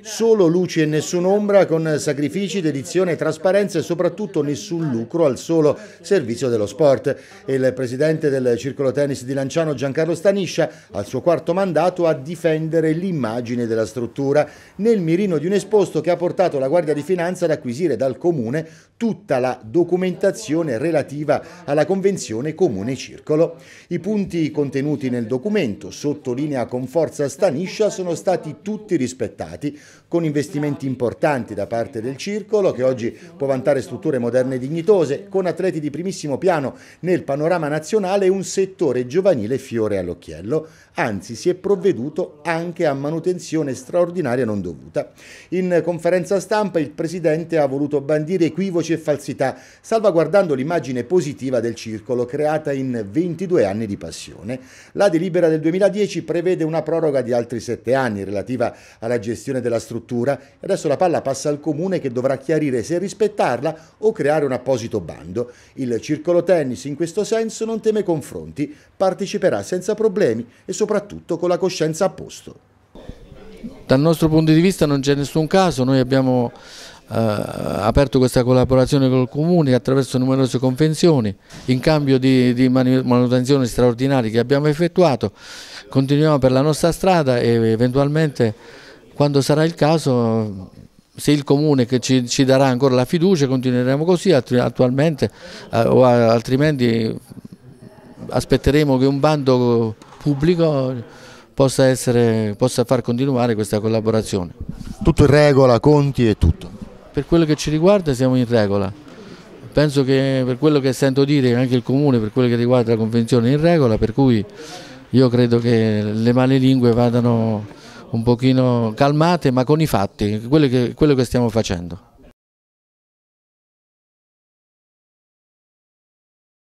Solo luci e nessun'ombra con sacrifici, dedizione, trasparenza e soprattutto nessun lucro al solo servizio dello sport. Il presidente del Circolo Tennis di Lanciano Giancarlo Staniscia al suo quarto mandato a difendere l'immagine della struttura nel mirino di un esposto che ha portato la Guardia di Finanza ad acquisire dal Comune tutta la documentazione relativa alla Convenzione Comune Circolo. I punti contenuti nel documento, sottolinea con forza Staniscia, sono stati tutti rispettati con investimenti importanti da parte del circolo che oggi può vantare strutture moderne e dignitose, con atleti di primissimo piano nel panorama nazionale e un settore giovanile fiore all'occhiello, anzi si è provveduto anche a manutenzione straordinaria non dovuta. In conferenza stampa il Presidente ha voluto bandire equivoci e falsità, salvaguardando l'immagine positiva del circolo creata in 22 anni di passione. La delibera del 2010 prevede una proroga di altri 7 anni relativa alla gestione della la struttura e adesso la palla passa al comune che dovrà chiarire se rispettarla o creare un apposito bando. Il circolo tennis in questo senso non teme confronti, parteciperà senza problemi e soprattutto con la coscienza a posto. Dal nostro punto di vista non c'è nessun caso, noi abbiamo eh, aperto questa collaborazione col Comune attraverso numerose convenzioni in cambio di, di manutenzioni straordinarie che abbiamo effettuato continuiamo per la nostra strada e eventualmente quando sarà il caso, se il comune ci, ci, darà ancora la fiducia continueremo così attualmente eh, o altrimenti aspetteremo che un bando pubblico possa, essere, possa far continuare questa collaborazione. Tutto in regola, conti e tutto? Per quello che ci riguarda siamo in regola, penso che per quello che sento dire anche il Comune per quello che riguarda la Convenzione è in regola, per cui io credo che le male lingue vadano un pochino calmate ma con i fatti, quello che, quello che stiamo facendo.